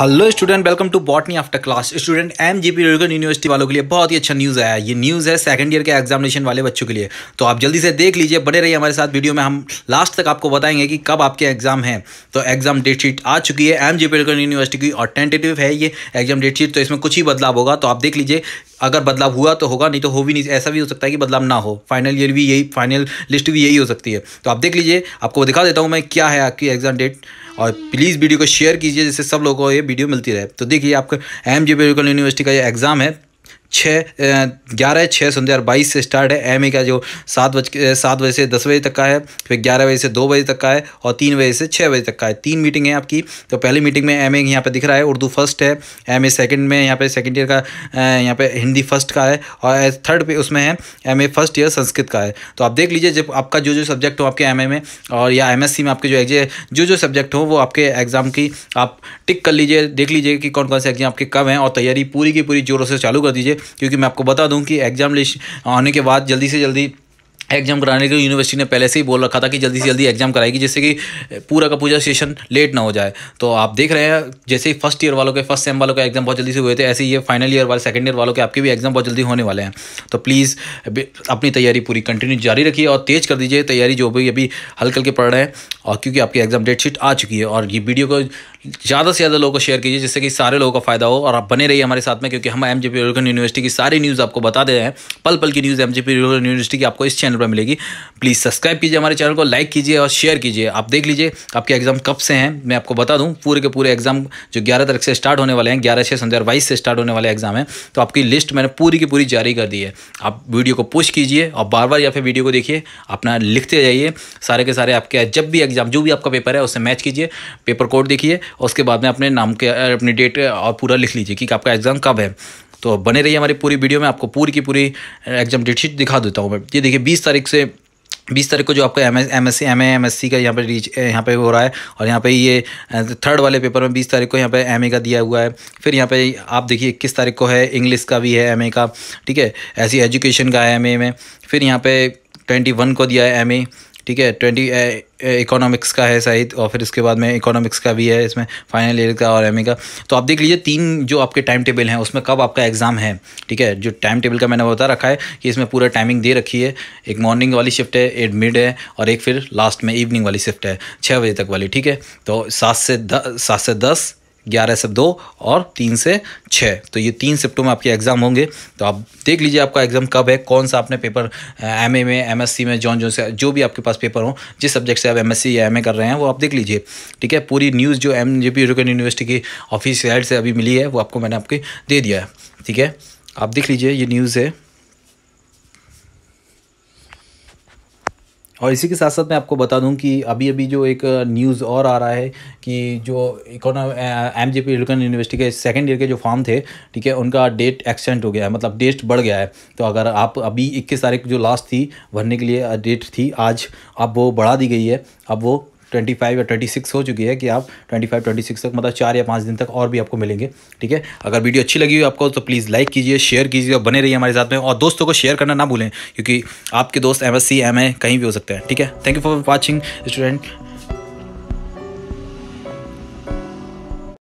hello student welcome to botany after class student M G P university वालों के लिए बहुत ही अच्छा न्यूज़ आया ये न्यूज़ है सेकंड ईयर के एग्जामिनेशन वाले बच्चों के लिए तो आप जल्दी से देख लीजिए बने रहिए हमारे साथ वीडियो में हम लास्ट तक आपको बताएंगे कि कब आपके एग्जाम हैं तो एग्जाम डेट शीट आ चुकी है एम जी पी यूनिवर्सिटी की और टेंटेटिव है ये एग्जाम डेट शीट तो इसमें कुछ ही बदलाव होगा तो आप देख लीजिए अगर बदलाव हुआ तो होगा नहीं तो हो भी नहीं ऐसा भी हो सकता है कि बदलाव ना हो फाइनल ईयर भी यही फाइनल लिस्ट भी यही हो सकती है तो आप देख लीजिए आपको दिखा देता हूँ मैं क्या है आपकी एग्जाम डेट और प्लीज़ वीडियो को शेयर कीजिए जिससे सब लोगों को ये वीडियो मिलती रहे तो देखिए आपका एम जी यूनिवर्सिटी का ये एग्ज़ाम है छः ग्यारह छः सौ हज़ार बाईस से स्टार्ट है एम का जो सात बज सात बजे से दस बजे तक का है फिर ग्यारह बजे से दो बजे तक का है और तीन बजे से छः बजे तक का है तीन मीटिंग है आपकी तो पहली मीटिंग में एम ए यहाँ पर दिख रहा है उर्दू फर्स्ट है एम ए सेकेंड में यहाँ पर सेकेंड ईयर का यहाँ पर हिंदी फर्स्ट का है और थर्ड पे उसमें है M A first year Sanskrit का है तो आप देख लीजिए जब आपका जो जो सब्जेक्ट हो आपके एम में और या एम में आपके जो एग्जे जो जो सब्जेक्ट हो वो आपके एग्ज़ाम की आप टिक कर लीजिए देख लीजिए कि कौन कौन से एग्जाम आपके कब हैं और तैयारी पूरी की पूरी जोरों से चालू कर दीजिए क्योंकि मैं आपको बता दूँ कि एग्ज़ाम आने के बाद जल्दी से जल्दी एग्जाम कराने के लिए यूनिवर्सिटी ने पहले से ही बोल रखा था कि जल्दी से जल्दी एग्जाम कराएगी जिससे कि पूरा का पूरा सेशन लेट ना हो जाए तो आप देख रहे हैं जैसे ही फर्स्ट ईयर वालों के फर्स्ट सेम वालों के एग्जाम बहुत जल्दी से हुए थे ऐसे ही ये फाइनल ईयर वाले सेकंड ईयर वालों के आपके भी एग्जाम बहुत जल्दी होने वाले हैं तो प्लीज़ अपनी तैयारी पूरी कंटिन्यू जारी रखिए और तेज़ कर दीजिए तैयारी जो भी अभी हल्के हल्के पढ़ रहे हैं और क्योंकि आपकी एग्जाम डेट शीट आ चुकी है और ये वीडियो को ज़्यादा से ज़्यादा लोगों को शेयर कीजिए जिससे कि सारे लोगों का फायदा हो और आप बने रहिए हमारे साथ में क्योंकि हम एम जे पी यूनिवर्सिटी की सारी न्यूज़ आपको बता दे रहे हैं पल पल की news M J P university की आपको इस चैनल पर मिलेगी प्लीज़ सब्सक्राइब कीजिए हमारे चैनल को लाइक कीजिए और शेयर कीजिए आप देख लीजिए आपके एग्ज़ाम कब से हैं मैं आपको बता दूँ पूरे के पूरे एग्ज़ाम जो ग्यारह तारीख से स्टार्ट होने वाले हैं ग्यारह छः दो हज़ार बाईस से स्टार्ट होने वाले एग्ज़ाम हैं तो आपकी लिस्ट मैंने पूरी की पूरी जारी कर दी है आप वीडियो को पुश कीजिए और बार बार या फिर वीडियो को देखिए अपना लिखते जाइए सारे के सारे आपके जब भी एग्ज़ाम जो भी आपका पेपर है उससे मैच कीजिए पेपर कोड देखिए और उसके बाद में अपने नाम के अपनी डेट और पूरा लिख लीजिए कि आपका एग्ज़ाम कब है तो बने रहिए हमारी पूरी वीडियो में आपको पूरी की पूरी एग्जाम डेटशीट दिखा देता हूँ मैं ये देखिए बीस तारीख से बीस तारीख को जो आपका M S M S C M A M S C का यहाँ पर रीच यहाँ पे हो रहा है और यहाँ पे ये थर्ड वाले पेपर में बीस तारीख को यहाँ पे एम ए का दिया हुआ है फिर यहाँ पे आप देखिए इक्कीस तारीख को है इंग्लिश का भी है एम ए का ठीक है ऐसी एजुकेशन का है एम ए में फिर यहाँ पे ट्वेंटी वन को दिया है एम ए ठीक है ट्वेंटी इकोनॉमिक्स का है शायद और फिर इसके बाद में इकोनॉमिक्स का भी है इसमें फाइनल ईयर का और एम का तो आप देख लीजिए तीन जो आपके टाइम टेबल हैं उसमें कब आपका एग्ज़ाम है ठीक है जो टाइम टेबल का मैंने बता रखा है कि इसमें पूरा टाइमिंग दे रखी है एक मॉर्निंग वाली शिफ्ट है एट मिड है और एक फिर लास्ट में इवनिंग वाली शिफ्ट है छः बजे तक वाली ठीक है तो सात से दस सात से दस ग्यारह से दो और तीन से छः तो ये तीन शिफ्टों में आपके एग्ज़ाम होंगे तो आप देख लीजिए आपका एग्ज़ाम कब है कौन सा आपने पेपर एम ए में एम एस सी में जॉन जो से जो भी आपके पास पेपर हो जिस सब्जेक्ट से आप एम एस सी या एम ए कर रहे हैं वो आप देख लीजिए ठीक है पूरी न्यूज़ जो M J P European university की ऑफिस साइड से अभी मिली है वो आपको मैंने आपके दे दिया है ठीक है आप देख लीजिए ये न्यूज़ है और इसी के साथ साथ मैं आपको बता दूं कि अभी अभी जो एक न्यूज़ और आ रहा है कि जो इकोनॉम एम जे पी इलेक्ट्रॉन यूनिवर्सिटी के सेकेंड ईयर के जो फॉर्म थे ठीक है उनका डेट एक्सटेंड हो गया है मतलब डेट बढ़ गया है तो अगर आप अभी इक्कीस तारीख जो लास्ट थी भरने के लिए डेट थी आज अब वो बढ़ा दी गई है अब वो ट्वेंटी फाइव या ट्वेंटी सिक्स हो चुकी है कि आप ट्वेंटी फाइव ट्वेंटी सिक्स तक मतलब चार या पाँच दिन तक और भी आपको मिलेंगे ठीक है अगर वीडियो अच्छी लगी हुई आपको तो प्लीज़ लाइक कीजिए शेयर कीजिए और बने रहिए हमारे साथ में और दोस्तों को शेयर करना ना भूलें क्योंकि आपके दोस्त M S C M A कहीं भी हो सकते हैं ठीक है thank you for watching student